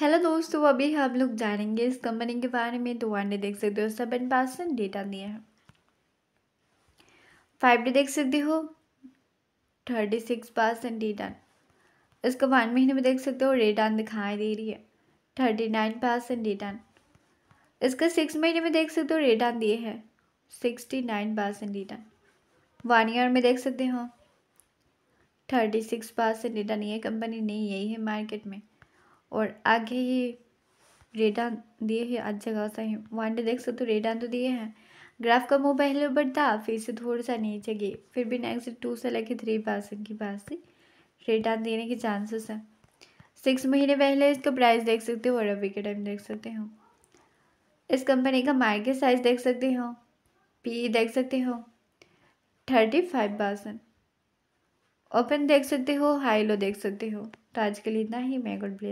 hello दोस्तों तो अभी हम लोग जानेंगे इस कंपनी के बारे में तो वन डे देख सकते हो सेवन परसेंट डेटा दिया है फाइव डे देख सकते हो थर्टी सिक्स परसेंट डेटा इसका वन महीने में देख सकते हो रिटर्न दिखाई दे रही है थर्टी नाइन परसेंट रिटर्न इसका सिक्स महीने में देख सकते हो रिटर्न दिए है sixty nine percent return one year में देख सकते हो थर्टी सिक्स परसेंट रिटर्न ये कंपनी नहीं यही है मार्केट में और आगे ही रेडान दिए हैं आज जगह सही वन डे देख सकते हो रेडान तो दिए हैं ग्राफ का मुंह पहले बढ़ता फिर से थोड़ा सा नीचे गए फिर भी नेक्स्ट टू से लेके थ्री परसेंट के पास रेडान देने के चांसेस हैं सिक्स महीने पहले इसका प्राइस देख सकते हो और अभी के टाइम देख सकते हो इस कंपनी का मार्केट साइज देख सकते हो पी e देख सकते हो थर्टी फाइव परसेंट ओपन देख सकते हो हाई लो देख सकते हो तो आज के लिए इतना ही मैं गुड ब्लेस